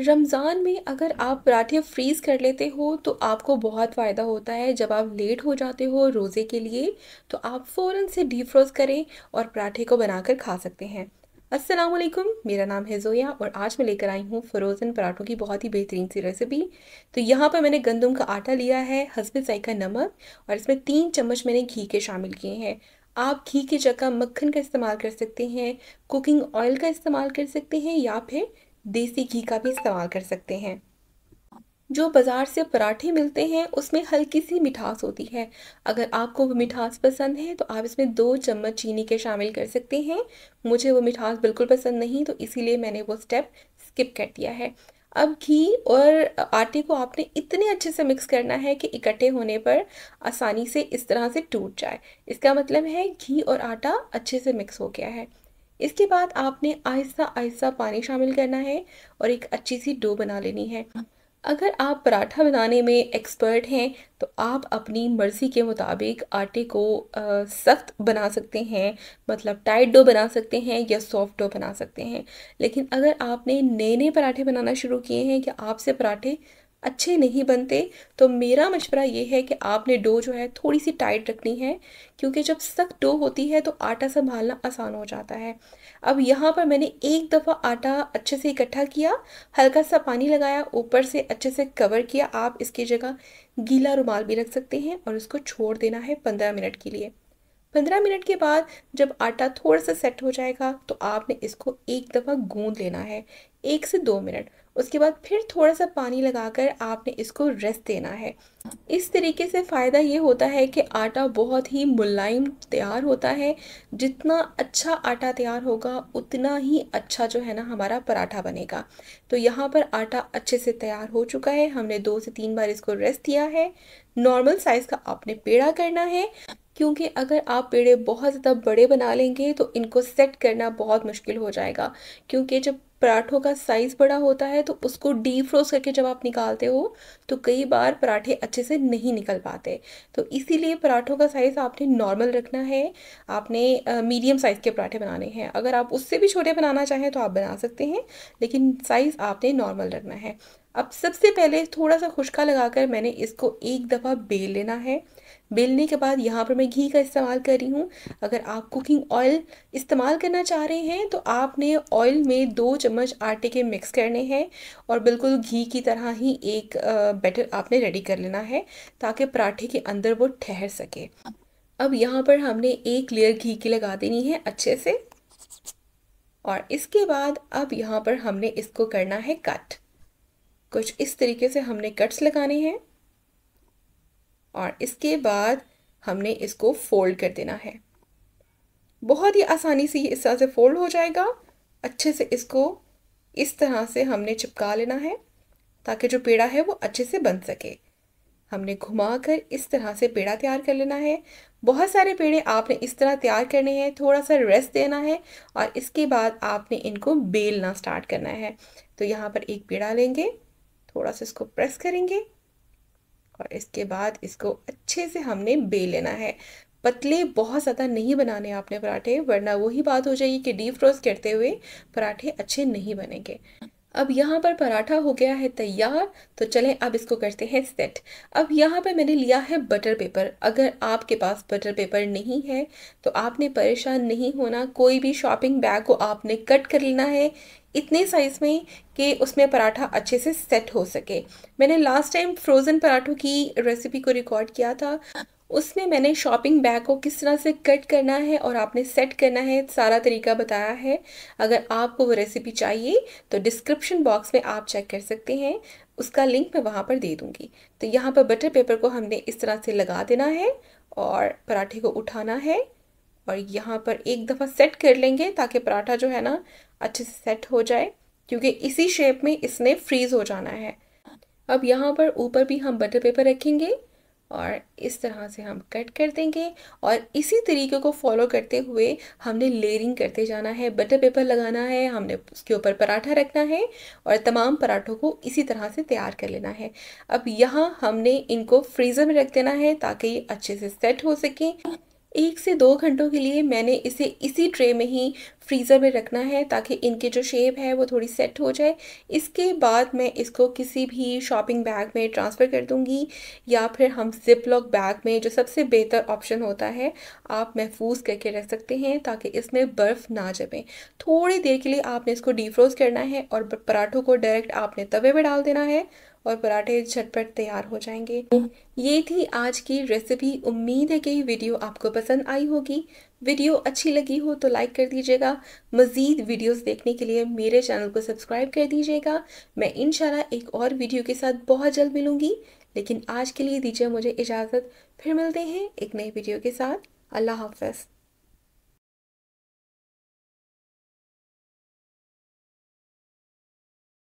रमज़ान में अगर आप पराठे फ्रीज़ कर लेते हो तो आपको बहुत फ़ायदा होता है जब आप लेट हो जाते हो रोज़े के लिए तो आप फ़ौर से डीफ्रोज़ करें और पराठे को बनाकर खा सकते हैं अस्सलाम वालेकुम मेरा नाम है जोया और आज मैं लेकर आई हूँ फ्रोज़न पराठों की बहुत ही बेहतरीन सी रेसिपी तो यहाँ पर मैंने गंदम का आटा लिया है हसब का नमक और इसमें तीन चम्मच मैंने घी के शामिल किए हैं आप घी की जगह मक्खन का इस्तेमाल कर सकते हैं कुकिंग ऑयल का इस्तेमाल कर सकते हैं या फिर देसी घी का भी इस्तेमाल कर सकते हैं जो बाज़ार से पराठे मिलते हैं उसमें हल्की सी मिठास होती है अगर आपको वो मिठास पसंद है तो आप इसमें दो चम्मच चीनी के शामिल कर सकते हैं मुझे वो मिठास बिल्कुल पसंद नहीं तो इसीलिए मैंने वो स्टेप स्किप कर दिया है अब घी और आटे को आपने इतने अच्छे से मिक्स करना है कि इकट्ठे होने पर आसानी से इस तरह से टूट जाए इसका मतलब है घी और आटा अच्छे से मिक्स हो गया है इसके बाद आपने आहिस्ता आहिस्ता पानी शामिल करना है और एक अच्छी सी डो बना लेनी है अगर आप पराठा बनाने में एक्सपर्ट हैं तो आप अपनी मर्ज़ी के मुताबिक आटे को सख्त बना सकते हैं मतलब टाइट डो बना सकते हैं या सॉफ्ट डो बना सकते हैं लेकिन अगर आपने नए नए पराठे बनाना शुरू किए हैं कि आपसे पराठे अच्छे नहीं बनते तो मेरा मशवरा ये है कि आपने डो जो है थोड़ी सी टाइट रखनी है क्योंकि जब सख्त डो होती है तो आटा संभालना आसान हो जाता है अब यहाँ पर मैंने एक दफ़ा आटा अच्छे से इकट्ठा किया हल्का सा पानी लगाया ऊपर से अच्छे से कवर किया आप इसकी जगह गीला रुमाल भी रख सकते हैं और इसको छोड़ देना है पंद्रह मिनट के लिए पंद्रह मिनट के बाद जब आटा थोड़ा सा सेट हो जाएगा तो आपने इसको एक दफ़ा गूंद लेना है एक से दो मिनट उसके बाद फिर थोड़ा सा पानी लगाकर आपने इसको रेस्ट देना है इस तरीके से फ़ायदा ये होता है कि आटा बहुत ही मुलायम तैयार होता है जितना अच्छा आटा तैयार होगा उतना ही अच्छा जो है ना हमारा पराठा बनेगा तो यहाँ पर आटा अच्छे से तैयार हो चुका है हमने दो से तीन बार इसको रेस्ट दिया है नॉर्मल साइज़ का आपने पेड़ा करना है क्योंकि अगर आप पेड़े बहुत ज़्यादा बड़े बना लेंगे तो इनको सेट करना बहुत मुश्किल हो जाएगा क्योंकि जब पराठों का साइज़ बड़ा होता है तो उसको डीप फ्रोज करके जब आप निकालते हो तो कई बार पराठे अच्छे से नहीं निकल पाते तो इसीलिए पराठों का साइज़ आपने नॉर्मल रखना है आपने मीडियम साइज़ के पराठे बनाने हैं अगर आप उससे भी छोटे बनाना चाहें तो आप बना सकते हैं लेकिन साइज़ आपने नॉर्मल रखना है अब सबसे पहले थोड़ा सा खुशका लगाकर मैंने इसको एक दफ़ा बेल लेना है बेलने के बाद यहाँ पर मैं घी का इस्तेमाल कर रही हूँ अगर आप कुकिंग ऑयल इस्तेमाल करना चाह रहे हैं तो आपने ऑयल में दो चम्मच आटे के मिक्स करने हैं और बिल्कुल घी की तरह ही एक बैटर आपने रेडी कर लेना है ताकि पराठे के अंदर वो ठहर सके अब यहाँ पर हमने एक लेयर घी की लगा देनी है अच्छे से और इसके बाद अब यहाँ पर हमने इसको करना है कट कुछ इस तरीके से हमने कट्स लगाने हैं और इसके बाद हमने इसको फोल्ड कर देना है बहुत ही आसानी से ये इस तरह से फोल्ड हो जाएगा अच्छे से इसको इस तरह से हमने चिपका लेना है ताकि जो पेड़ा है वो अच्छे से बन सके हमने घुमा कर इस तरह से पेड़ा तैयार कर लेना है बहुत सारे पेड़े आपने इस तरह तैयार करने हैं थोड़ा सा रेस्ट देना है और इसके बाद आपने इनको बेलना स्टार्ट करना है तो यहाँ पर एक पेड़ा लेंगे थोड़ा सा इसको प्रेस करेंगे और इसके बाद इसको अच्छे से हमने बेल लेना है पतले बहुत ज़्यादा नहीं बनाने आपने पराठे वरना वही बात हो जाएगी कि डीप फ्रोस्ट करते हुए पराठे अच्छे नहीं बनेंगे अब यहाँ पर पराठा हो गया है तैयार तो चलें अब इसको करते हैं सेट अब यहाँ पर मैंने लिया है बटर पेपर अगर आपके पास बटर पेपर नहीं है तो आपने परेशान नहीं होना कोई भी शॉपिंग बैग को आपने कट कर लेना है इतने साइज़ में कि उसमें पराठा अच्छे से सेट हो सके मैंने लास्ट टाइम फ्रोज़न पराठों की रेसिपी को रिकॉर्ड किया था उसमें मैंने शॉपिंग बैग को किस तरह से कट करना है और आपने सेट करना है सारा तरीका बताया है अगर आपको वो रेसिपी चाहिए तो डिस्क्रिप्शन बॉक्स में आप चेक कर सकते हैं उसका लिंक मैं वहाँ पर दे दूँगी तो यहाँ पर बटर पेपर को हमने इस तरह से लगा देना है और पराठे को उठाना है और यहाँ पर एक दफ़ा सेट कर लेंगे ताकि पराठा जो है ना अच्छे से सेट हो जाए क्योंकि इसी शेप में इसने फ्रीज़ हो जाना है अब यहाँ पर ऊपर भी हम बटर पेपर रखेंगे और इस तरह से हम कट कर देंगे और इसी तरीके को फॉलो करते हुए हमने लेयरिंग करते जाना है बटर पेपर लगाना है हमने उसके ऊपर पराठा रखना है और तमाम पराठों को इसी तरह से तैयार कर लेना है अब यहाँ हमने इनको फ्रीज़र में रख देना है ताकि ये अच्छे से सेट हो सकें एक से दो घंटों के लिए मैंने इसे इसी ट्रे में ही फ्रीज़र में रखना है ताकि इनकी जो शेप है वो थोड़ी सेट हो जाए इसके बाद मैं इसको किसी भी शॉपिंग बैग में ट्रांसफ़र कर दूंगी या फिर हम जिप लॉक बैग में जो सबसे बेहतर ऑप्शन होता है आप महफूज करके रख सकते हैं ताकि इसमें बर्फ़ ना जमें थोड़ी देर के लिए आपने इसको डीफ्रोज करना है और पराठों को डायरेक्ट आपने तवे पर डाल देना है और पराठे झटपट तैयार हो जाएंगे ये थी आज की रेसिपी उम्मीद है कि ये वीडियो आपको पसंद आई होगी वीडियो अच्छी लगी हो तो लाइक कर दीजिएगा मज़ीद वीडियोस देखने के लिए मेरे चैनल को सब्सक्राइब कर दीजिएगा मैं इन एक और वीडियो के साथ बहुत जल्द मिलूँगी लेकिन आज के लिए दीजिए मुझे इजाज़त फिर मिलते हैं एक नई वीडियो के साथ अल्लाह हाफ